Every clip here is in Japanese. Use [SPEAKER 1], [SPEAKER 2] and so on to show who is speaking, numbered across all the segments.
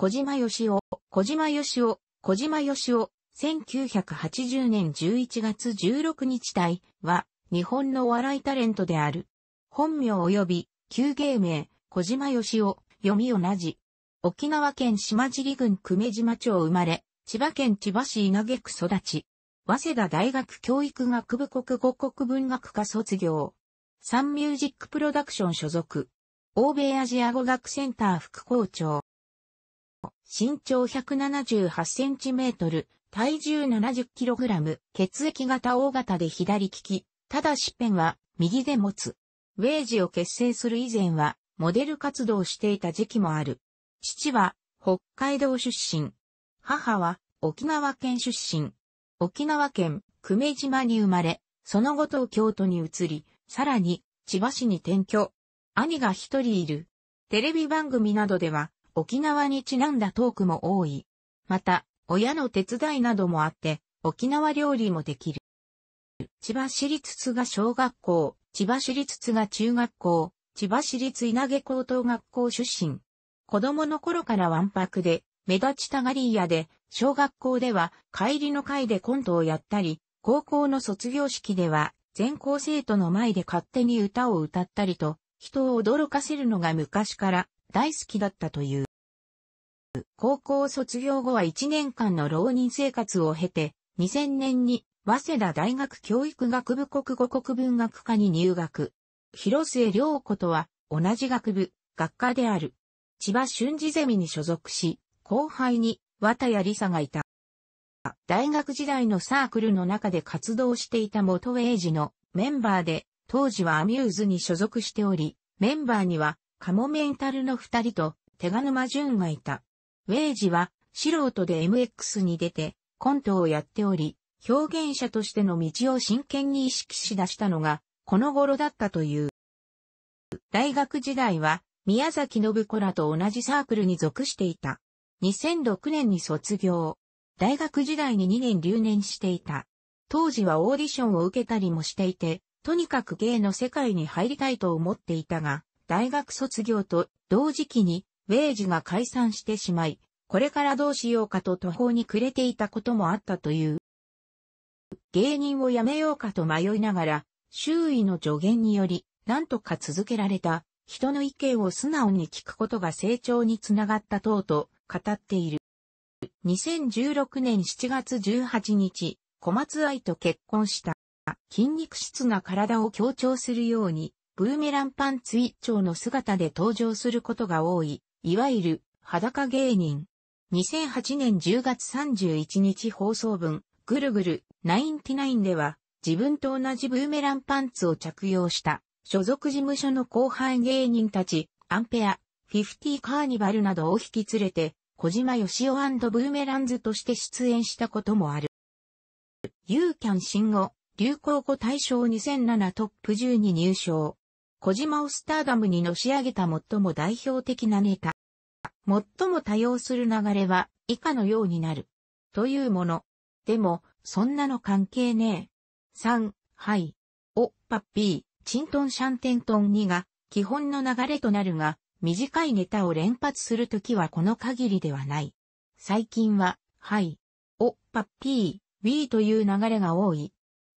[SPEAKER 1] 小島よしお、小島よしお、小島よしお、1980年11月16日対は、日本のお笑いタレントである。本名及び、旧芸名、小島よしお、読み同じ。沖縄県島尻郡久米島町生まれ、千葉県千葉市稲毛区育ち。早稲田大学教育学部国語国文学科卒業。サンミュージックプロダクション所属。欧米アジア語学センター副校長。身長178センチメートル、体重70キログラム、血液型大型で左利き、ただしペンは右で持つ。ウェイジを結成する以前は、モデル活動をしていた時期もある。父は、北海道出身。母は、沖縄県出身。沖縄県、久米島に生まれ、その後東京都に移り、さらに、千葉市に転居。兄が一人いる。テレビ番組などでは、沖縄にちなんだトークも多い。また、親の手伝いなどもあって、沖縄料理もできる。千葉市立津賀小学校、千葉市立津賀中学校、千葉市立稲毛高等学校出身。子供の頃からわんぱくで、目立ちたがり屋で、小学校では帰りの会でコントをやったり、高校の卒業式では全校生徒の前で勝手に歌を歌ったりと、人を驚かせるのが昔から大好きだったという。高校卒業後は1年間の浪人生活を経て、2000年に早稲田大学教育学部国語国文学科に入学。広末良子とは同じ学部、学科である。千葉春治ゼミに所属し、後輩に綿谷理沙がいた。大学時代のサークルの中で活動していた元英二のメンバーで、当時はアミューズに所属しており、メンバーにはカモメンタルの二人と手賀沼淳がいた。ウェイジは素人で MX に出てコントをやっており、表現者としての道を真剣に意識し出したのがこの頃だったという。大学時代は宮崎信子らと同じサークルに属していた。2006年に卒業。大学時代に2年留年していた。当時はオーディションを受けたりもしていて、とにかく芸の世界に入りたいと思っていたが、大学卒業と同時期にウェイジが解散してしまい、これからどうしようかと途方に暮れていたこともあったという。芸人を辞めようかと迷いながら、周囲の助言により、何とか続けられた、人の意見を素直に聞くことが成長につながった等と語っている。2016年7月18日、小松愛と結婚した。筋肉質な体を強調するように、ブーメランパンツ一丁の姿で登場することが多い、いわゆる裸芸人。2008年10月31日放送分、ぐるぐる、99では、自分と同じブーメランパンツを着用した、所属事務所の後輩芸人たち、アンペア、フィフティカーニバルなどを引き連れて、小島よしおブーメランズとして出演したこともある。ユーキャン新語、流行語大賞2007トップ10に入賞。小島をスターダムにのし上げた最も代表的なネタ。最も多用する流れは以下のようになる。というもの。でも、そんなの関係ねえ。3、はい。お、パッピー、チントンシャンテントン2が基本の流れとなるが、短いネタを連発するときはこの限りではない。最近は、はい。お、パッピー、ーという流れが多い。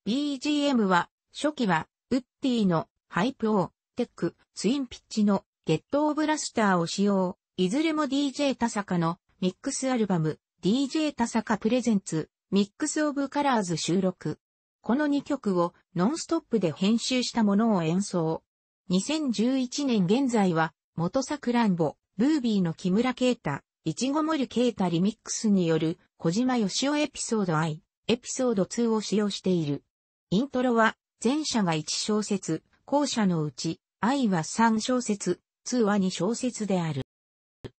[SPEAKER 1] BGM は、初期は、ウッディの、ハイプオー、テック、ツインピッチの、ゲットオブラスターを使用。いずれも DJ 田坂のミックスアルバム DJ 田坂プレゼンツミックスオブカラーズ収録。この2曲をノンストップで編集したものを演奏。2011年現在は元ラんぼ、ブービーの木村啓太、いちご森啓太リミックスによる小島よしおエピソード愛、エピソード2を使用している。イントロは前者が1小節、後者のうち愛は3小節、2は2小節である。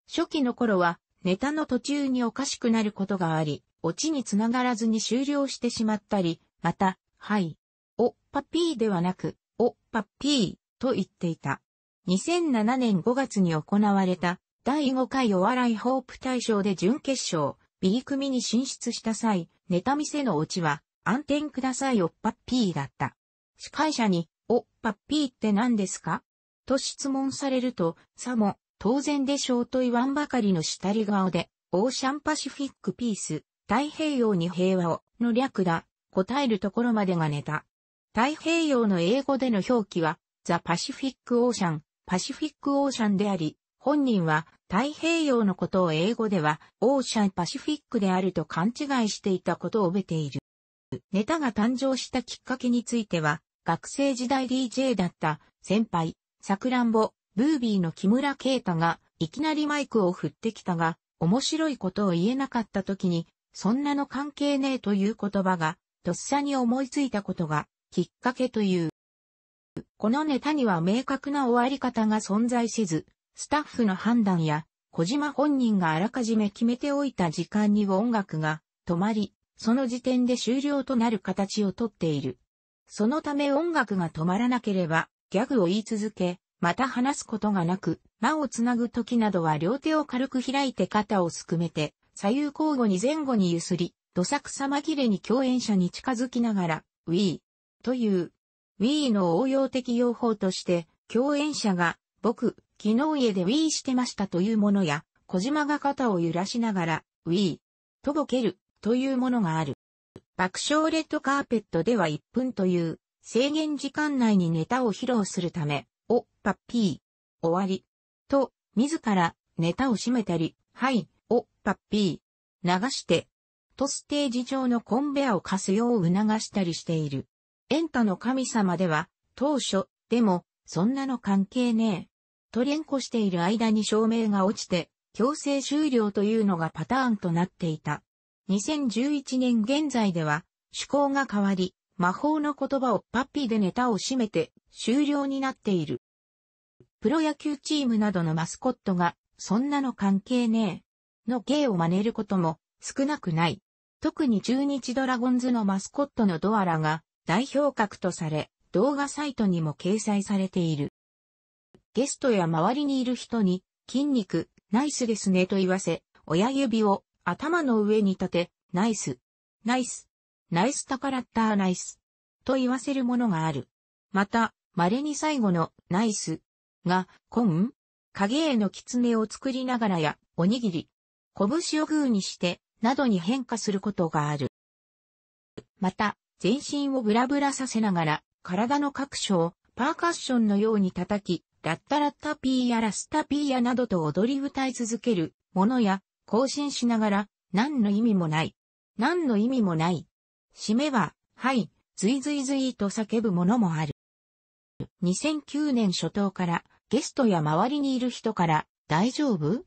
[SPEAKER 1] 初期の頃は、ネタの途中におかしくなることがあり、オチにつながらずに終了してしまったり、また、はい、お、パピーではなく、お、パピーと言っていた。2007年5月に行われた第5回お笑いホープ大賞で準決勝 B 組に進出した際、ネタ見せのオチは、暗転くださいおっぱっぴーだった。司会者に、おっぱっぴーって何ですかと質問されると、さも、当然でしょうと言わんばかりの下り顔で、オーシャンパシフィックピース、太平洋に平和を、の略だ、答えるところまでがネタ。太平洋の英語での表記は、ザ・パシフィック・オーシャン、パシフィック・オーシャンであり、本人は太平洋のことを英語では、オーシャン・パシフィックであると勘違いしていたことを覚えている。ネタが誕生したきっかけについては、学生時代 DJ だった先輩、さんぼ、ブービーの木村啓太が、いきなりマイクを振ってきたが、面白いことを言えなかった時に、そんなの関係ねえという言葉が、とっさに思いついたことが、きっかけという。このネタには明確な終わり方が存在せず、スタッフの判断や、小島本人があらかじめ決めておいた時間に音楽が止まり、その時点で終了となる形をとっている。そのため音楽が止まらなければ、ギャグを言い続け、また話すことがなく、間をつなぐ時などは両手を軽く開いて肩をすくめて、左右交互に前後に揺すり、土作さまぎれに共演者に近づきながら、Wii という Wii の応用的用法として、共演者が、僕、昨日家でウィーしてましたというものや、小島が肩を揺らしながら、Wii とぼけるというものがある。爆笑レッドカーペットでは1分という制限時間内にネタを披露するため、お、パッピー、終わり。と、自ら、ネタを締めたり、はい、お、パッピー、流して、とステージ上のコンベアを貸すよう促したりしている。エンタの神様では、当初、でも、そんなの関係ねえ。と連呼している間に照明が落ちて、強制終了というのがパターンとなっていた。2011年現在では、趣向が変わり、魔法の言葉をパッピーでネタを締めて終了になっている。プロ野球チームなどのマスコットが、そんなの関係ねえ、の芸を真似ることも少なくない。特に中日ドラゴンズのマスコットのドアラが代表格とされ、動画サイトにも掲載されている。ゲストや周りにいる人に、筋肉、ナイスですねと言わせ、親指を頭の上に立て、ナイス、ナイスナイスタカラッターナイスと言わせるものがある。また、稀に最後のナイスが、コン影絵の狐を作りながらや、おにぎり、拳をグーにして、などに変化することがある。また、全身をブラブラさせながら、体の各所をパーカッションのように叩き、ラッタラッタピーやラスタピーやなどと踊り歌い続けるものや、更新しながら、何の意味もない。何の意味もない締めは、はい、ずいずいずいと叫ぶものもある。2009年初頭からゲストや周りにいる人から大丈夫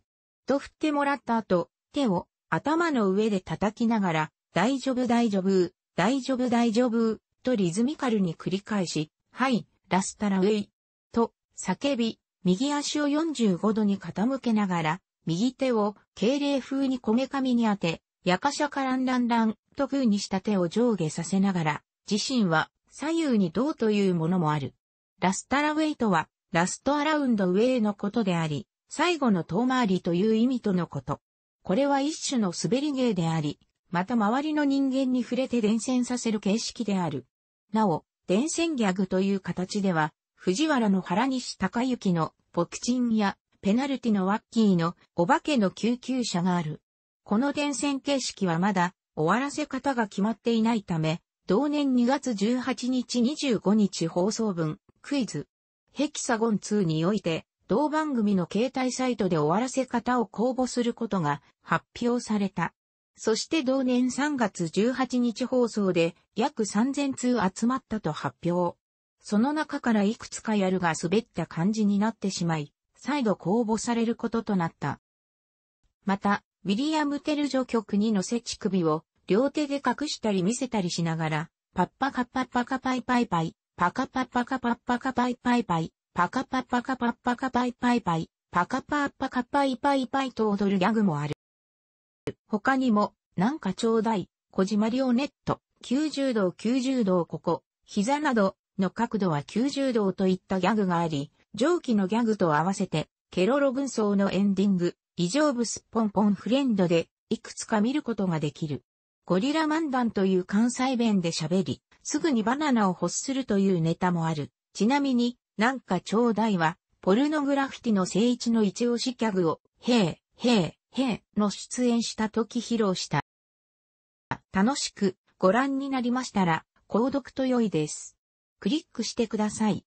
[SPEAKER 1] と振ってもらった後、手を頭の上で叩きながら大丈夫大丈夫、大丈夫大丈夫とリズミカルに繰り返し、はい、ラスタラウェイと叫び、右足を45度に傾けながら、右手を敬礼風にこめかみに当て、やかしゃからんらんらんトグーにした手を上下させながら、自身は左右に銅というものもある。ラスタラウェイとは、ラストアラウンドウェイのことであり、最後の遠回りという意味とのこと。これは一種の滑り芸であり、また周りの人間に触れて伝染させる形式である。なお、伝染ギャグという形では、藤原の原西隆之のボクチンやペナルティのワッキーのお化けの救急車がある。この伝染形式はまだ終わらせ方が決まっていないため、同年2月18日25日放送分、クイズ、ヘキサゴン2において、同番組の携帯サイトで終わらせ方を公募することが発表された。そして同年3月18日放送で約3000通集まったと発表。その中からいくつかやるが滑った感じになってしまい、再度公募されることとなった。また、ウィリアム・テルョ曲に乗せ乳首を両手で隠したり見せたりしながら、パッパカパッパカパイパイパイ、パカパッパカパッパカパイパイパイ、パカパッパカパッパカパイパイパイ、パカパッパカパイパイパイと踊るギャグもある。他にも、なんかちょうだい、小島リオネット、90度90度ここ、膝などの角度は90度といったギャグがあり、上記のギャグと合わせて、ケロロ軍曹のエンディング、異常物ポンポンフレンドでいくつか見ることができる。ゴリラ漫談という関西弁で喋り、すぐにバナナを欲するというネタもある。ちなみに、なんかちょうだいは、ポルノグラフィティの聖一の一押しギャグを、へえ、へえ、へえの出演した時披露した。楽しくご覧になりましたら、購読と良いです。クリックしてください。